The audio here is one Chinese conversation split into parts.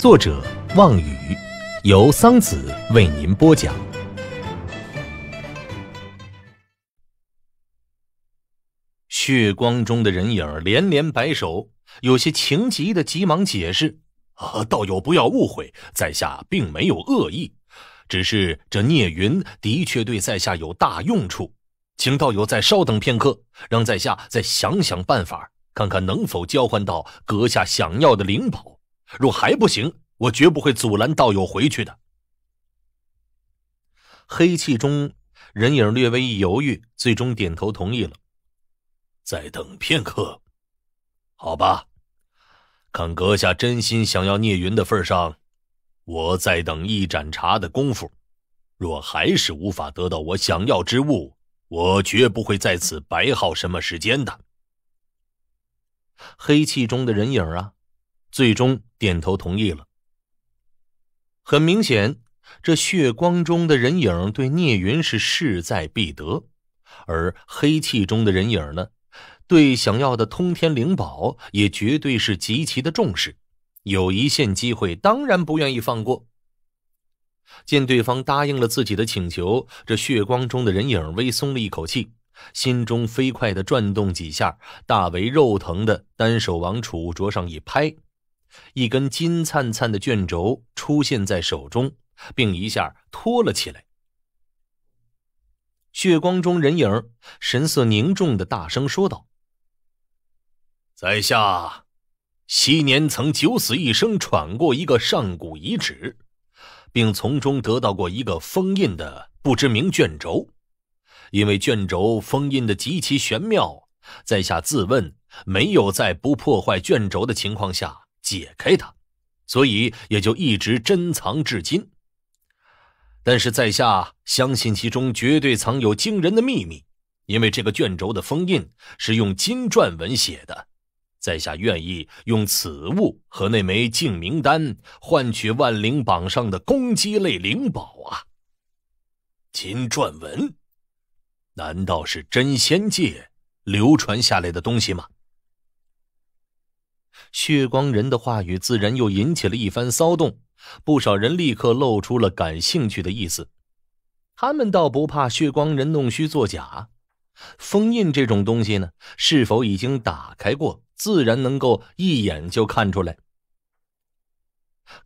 作者望雨，由桑子为您播讲。血光中的人影连连摆手，有些情急的急忙解释：“道友不要误会，在下并没有恶意，只是这聂云的确对在下有大用处，请道友再稍等片刻，让在下再想想办法，看看能否交换到阁下想要的灵宝。”若还不行，我绝不会阻拦道友回去的。黑气中人影略微一犹豫，最终点头同意了。再等片刻，好吧，看阁下真心想要聂云的份上，我再等一盏茶的功夫。若还是无法得到我想要之物，我绝不会在此白耗什么时间的。黑气中的人影啊，最终。点头同意了。很明显，这血光中的人影对聂云是势在必得，而黑气中的人影呢，对想要的通天灵宝也绝对是极其的重视，有一线机会当然不愿意放过。见对方答应了自己的请求，这血光中的人影微松了一口气，心中飞快的转动几下，大为肉疼的单手往储物桌上一拍。一根金灿灿的卷轴出现在手中，并一下托了起来。血光中人影神色凝重的大声说道：“在下，昔年曾九死一生闯过一个上古遗址，并从中得到过一个封印的不知名卷轴。因为卷轴封印的极其玄妙，在下自问没有在不破坏卷轴的情况下。”解开它，所以也就一直珍藏至今。但是在下相信其中绝对藏有惊人的秘密，因为这个卷轴的封印是用金篆文写的，在下愿意用此物和那枚净名丹换取万灵榜上的攻击类灵宝啊！金篆文，难道是真仙界流传下来的东西吗？血光人的话语自然又引起了一番骚动，不少人立刻露出了感兴趣的意思。他们倒不怕血光人弄虚作假，封印这种东西呢，是否已经打开过，自然能够一眼就看出来。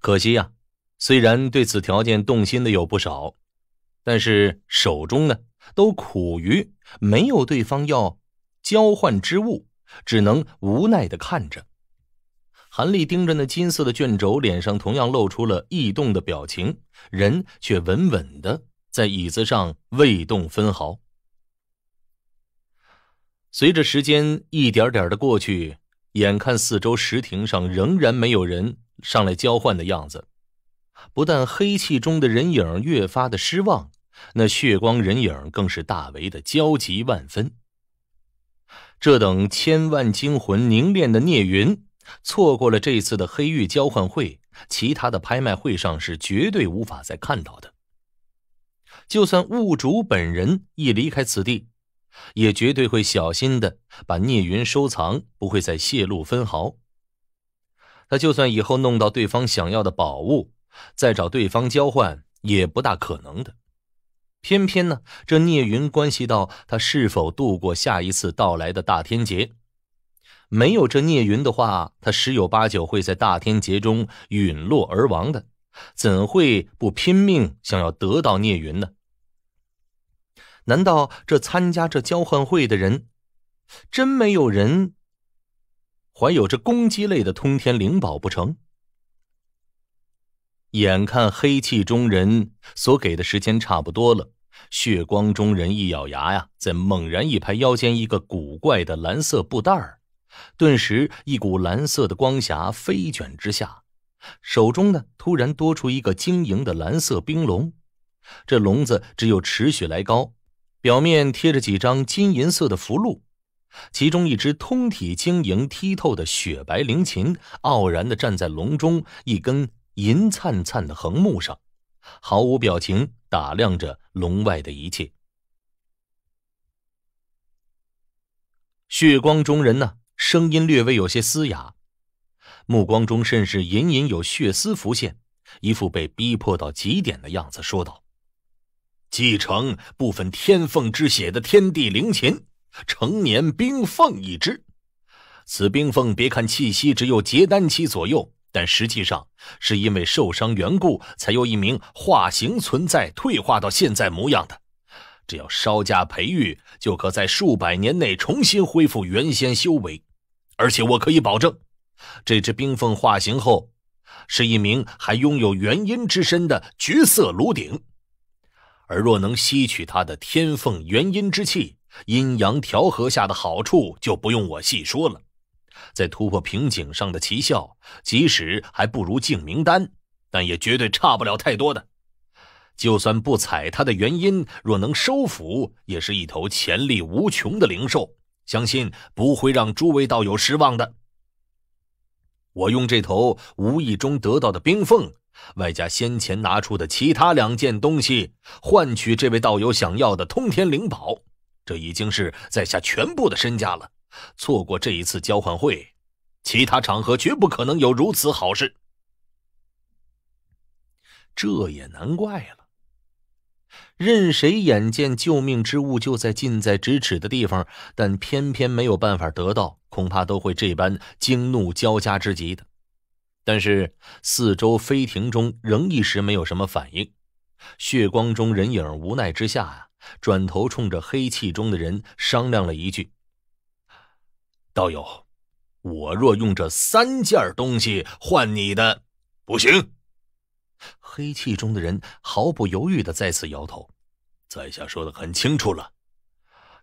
可惜呀，虽然对此条件动心的有不少，但是手中呢，都苦于没有对方要交换之物，只能无奈的看着。韩立盯着那金色的卷轴，脸上同样露出了异动的表情，人却稳稳的在椅子上未动分毫。随着时间一点点的过去，眼看四周石亭上仍然没有人上来交换的样子，不但黑气中的人影越发的失望，那血光人影更是大为的焦急万分。这等千万精魂凝练的孽云。错过了这次的黑玉交换会，其他的拍卖会上是绝对无法再看到的。就算物主本人一离开此地，也绝对会小心的把聂云收藏，不会再泄露分毫。他就算以后弄到对方想要的宝物，再找对方交换，也不大可能的。偏偏呢，这聂云关系到他是否度过下一次到来的大天劫。没有这聂云的话，他十有八九会在大天劫中陨落而亡的，怎会不拼命想要得到聂云呢？难道这参加这交换会的人，真没有人怀有这攻击类的通天灵宝不成？眼看黑气中人所给的时间差不多了，血光中人一咬牙呀，在猛然一拍腰间一个古怪的蓝色布袋儿。顿时，一股蓝色的光霞飞卷之下，手中呢突然多出一个晶莹的蓝色冰龙。这笼子只有尺许来高，表面贴着几张金银色的符箓。其中一只通体晶莹剔透的雪白灵禽傲然的站在笼中一根银灿灿的横木上，毫无表情打量着笼外的一切。血光中人呢？声音略微有些嘶哑，目光中甚是隐隐有血丝浮现，一副被逼迫到极点的样子，说道：“继承部分天凤之血的天地灵禽，成年冰凤一只。此冰凤别看气息只有结丹期左右，但实际上是因为受伤缘故，才由一名化形存在退化到现在模样的。只要稍加培育，就可在数百年内重新恢复原先修为。”而且我可以保证，这只冰凤化形后，是一名还拥有元婴之身的绝色炉鼎。而若能吸取它的天凤元婴之气，阴阳调和下的好处就不用我细说了。在突破瓶颈上的奇效，即使还不如净明丹，但也绝对差不了太多的。就算不采它的元因，若能收服，也是一头潜力无穷的灵兽。相信不会让诸位道友失望的。我用这头无意中得到的冰凤，外加先前拿出的其他两件东西，换取这位道友想要的通天灵宝，这已经是在下全部的身家了。错过这一次交换会，其他场合绝不可能有如此好事。这也难怪了。任谁眼见救命之物就在近在咫尺的地方，但偏偏没有办法得到，恐怕都会这般惊怒交加之极的。但是四周飞亭中仍一时没有什么反应，血光中人影无奈之下啊，转头冲着黑气中的人商量了一句：“道友，我若用这三件东西换你的，不行。”黑气中的人毫不犹豫的再次摇头，在下说的很清楚了，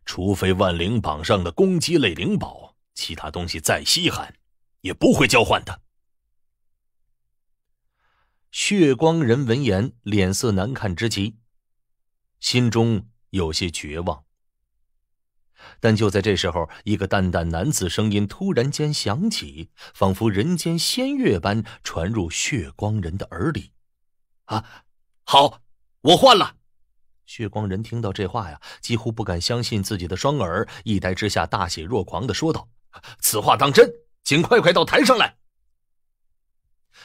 除非万灵榜上的攻击类灵宝，其他东西再稀罕，也不会交换的。血光人闻言脸色难看之极，心中有些绝望。但就在这时候，一个淡淡男子声音突然间响起，仿佛人间仙乐般传入血光人的耳里。啊，好，我换了。血光人听到这话呀，几乎不敢相信自己的双耳，一呆之下大喜若狂的说道：“此话当真，请快快到台上来。”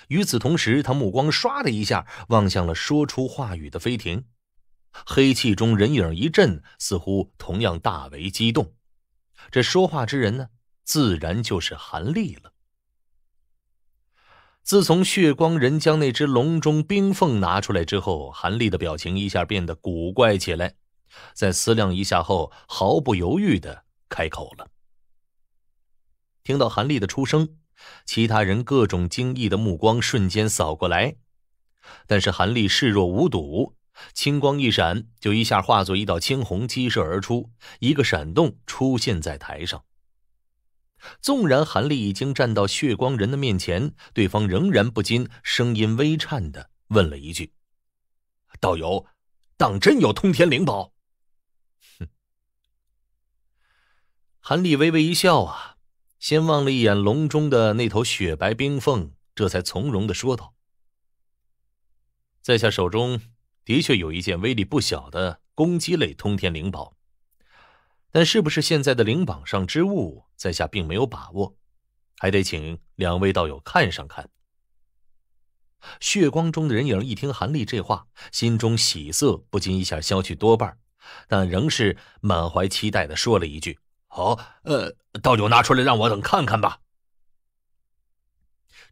与此同时，他目光唰的一下望向了说出话语的飞霆，黑气中人影一震，似乎同样大为激动。这说话之人呢，自然就是韩立了。自从血光人将那只笼中冰凤拿出来之后，韩立的表情一下变得古怪起来。在思量一下后，毫不犹豫的开口了。听到韩立的出声，其他人各种惊异的目光瞬间扫过来，但是韩立视若无睹，青光一闪，就一下化作一道青虹激射而出，一个闪动出现在台上。纵然韩立已经站到血光人的面前，对方仍然不禁声音微颤的问了一句：“道友，当真有通天灵宝？”哼。韩立微微一笑啊，先望了一眼笼中的那头雪白冰凤，这才从容的说道：“在下手中的确有一件威力不小的攻击类通天灵宝。”但是不是现在的灵榜上之物，在下并没有把握，还得请两位道友看上看。血光中的人影一听韩立这话，心中喜色不禁一下消去多半，但仍是满怀期待的说了一句：“好，呃，道友拿出来让我等看看吧。”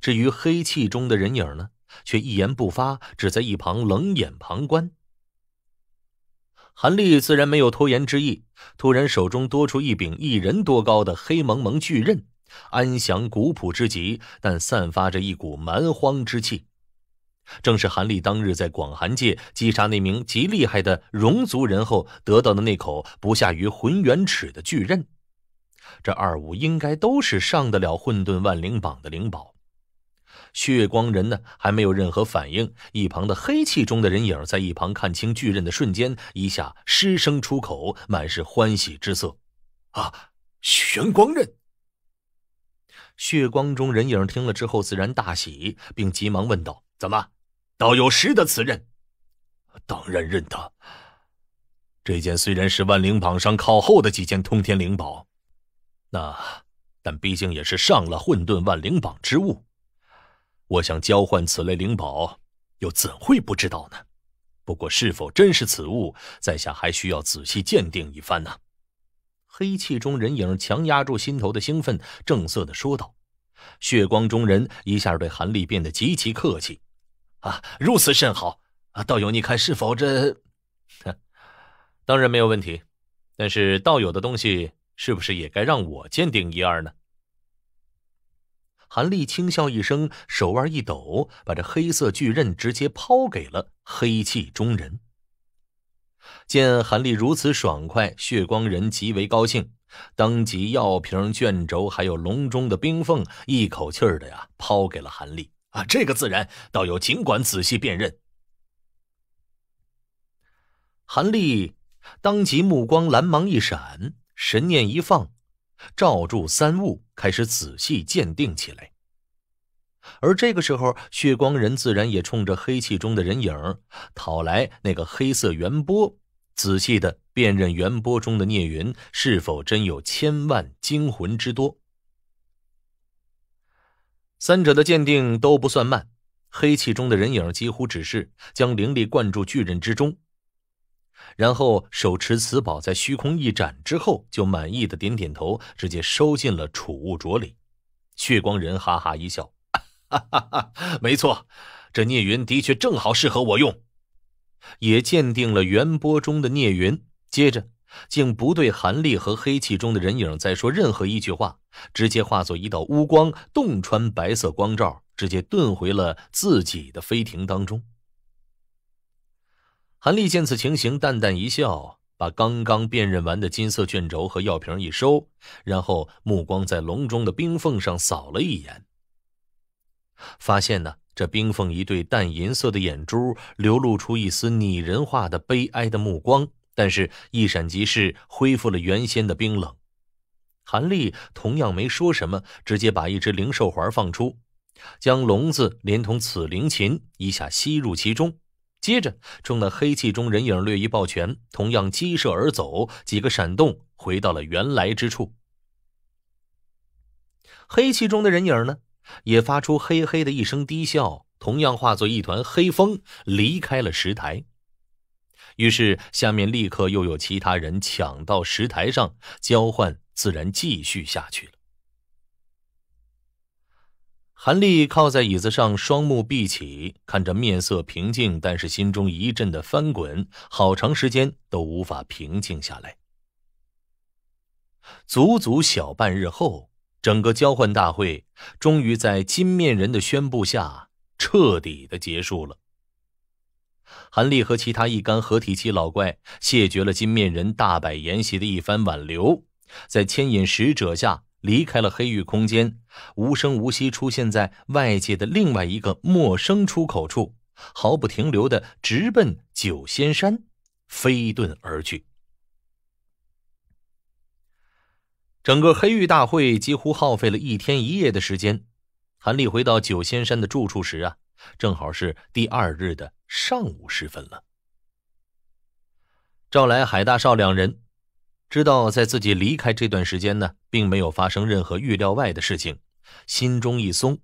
至于黑气中的人影呢，却一言不发，只在一旁冷眼旁观。韩立自然没有拖延之意，突然手中多出一柄一人多高的黑蒙蒙巨刃，安详古朴之极，但散发着一股蛮荒之气。正是韩立当日在广寒界击杀那名极厉害的戎族人后得到的那口不下于浑元尺的巨刃。这二五应该都是上得了混沌万灵榜的灵宝。血光人呢，还没有任何反应。一旁的黑气中的人影，在一旁看清巨刃的瞬间，一下失声出口，满是欢喜之色。啊，玄光刃！血光中人影听了之后，自然大喜，并急忙问道：“怎么，道友识得此刃？”“当然认得。这件虽然是万灵榜上靠后的几件通天灵宝，那……但毕竟也是上了混沌万灵榜之物。”我想交换此类灵宝，又怎会不知道呢？不过是否真是此物，在下还需要仔细鉴定一番呢。黑气中人影强压住心头的兴奋，正色的说道：“血光中人一下对韩立变得极其客气。”啊，如此甚好，啊！道友你看是否这？当然没有问题，但是道友的东西是不是也该让我鉴定一二呢？韩立轻笑一声，手腕一抖，把这黑色巨刃直接抛给了黑气中人。见韩立如此爽快，血光人极为高兴，当即药瓶、卷轴，还有笼中的冰凤，一口气的呀抛给了韩立。啊，这个自然，道友尽管仔细辨认。韩立当即目光蓝芒一闪，神念一放。罩住三物，开始仔细鉴定起来。而这个时候，血光人自然也冲着黑气中的人影，讨来那个黑色圆波，仔细的辨认圆波中的聂云是否真有千万精魂之多。三者的鉴定都不算慢，黑气中的人影几乎只是将灵力灌注巨人之中。然后手持此宝在虚空一展之后，就满意的点点头，直接收进了储物镯里。血光人哈哈一笑：“哈哈，没错，这聂云的确正好适合我用。”也鉴定了元波中的聂云。接着，竟不对韩立和黑气中的人影再说任何一句话，直接化作一道乌光，洞穿白色光罩，直接遁回了自己的飞艇当中。韩立见此情形，淡淡一笑，把刚刚辨认完的金色卷轴和药瓶一收，然后目光在笼中的冰凤上扫了一眼，发现呢，这冰凤一对淡银色的眼珠流露出一丝拟人化的悲哀的目光，但是一闪即逝，恢复了原先的冰冷。韩立同样没说什么，直接把一只灵兽环放出，将笼子连同此灵禽一下吸入其中。接着，冲那黑气中人影略一抱拳，同样激射而走，几个闪动，回到了原来之处。黑气中的人影呢，也发出嘿嘿的一声低笑，同样化作一团黑风离开了石台。于是，下面立刻又有其他人抢到石台上交换，自然继续下去了。韩立靠在椅子上，双目闭起，看着面色平静，但是心中一阵的翻滚，好长时间都无法平静下来。足足小半日后，整个交换大会终于在金面人的宣布下彻底的结束了。韩立和其他一干合体期老怪谢绝了金面人大摆筵席的一番挽留，在牵引使者下。离开了黑域空间，无声无息出现在外界的另外一个陌生出口处，毫不停留的直奔九仙山，飞遁而去。整个黑域大会几乎耗费了一天一夜的时间，韩立回到九仙山的住处时啊，正好是第二日的上午时分了。赵来海大少两人。知道在自己离开这段时间呢，并没有发生任何预料外的事情，心中一松。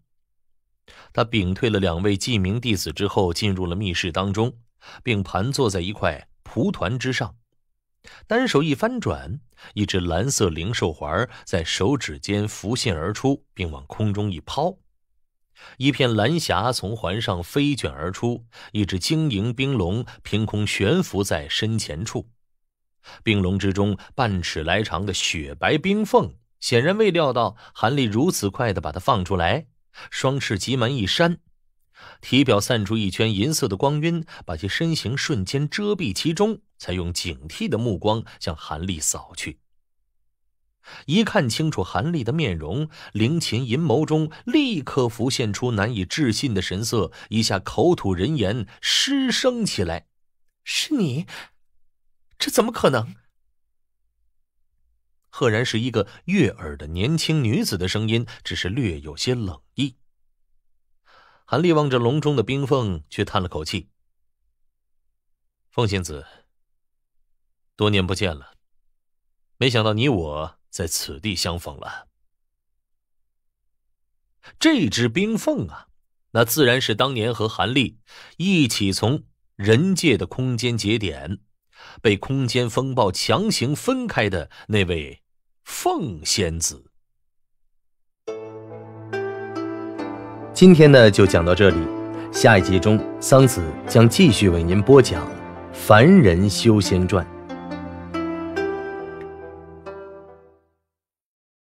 他屏退了两位记名弟子之后，进入了密室当中，并盘坐在一块蒲团之上。单手一翻转，一只蓝色灵兽环在手指间浮现而出，并往空中一抛，一片蓝霞从环上飞卷而出，一只晶莹冰龙凭空悬浮在身前处。冰笼之中，半尺来长的雪白冰凤显然未料到韩立如此快的把它放出来，双翅急忙一扇，体表散出一圈银色的光晕，把其身形瞬间遮蔽其中，才用警惕的目光向韩立扫去。一看清楚韩立的面容，灵琴银眸中立刻浮现出难以置信的神色，一下口吐人言，失声起来：“是你。”这怎么可能？赫然是一个悦耳的年轻女子的声音，只是略有些冷意。韩立望着笼中的冰凤，却叹了口气：“凤仙子，多年不见了，没想到你我在此地相逢了。”这只冰凤啊，那自然是当年和韩立一起从人界的空间节点。被空间风暴强行分开的那位凤仙子。今天呢，就讲到这里。下一集中，桑子将继续为您播讲《凡人修仙传》。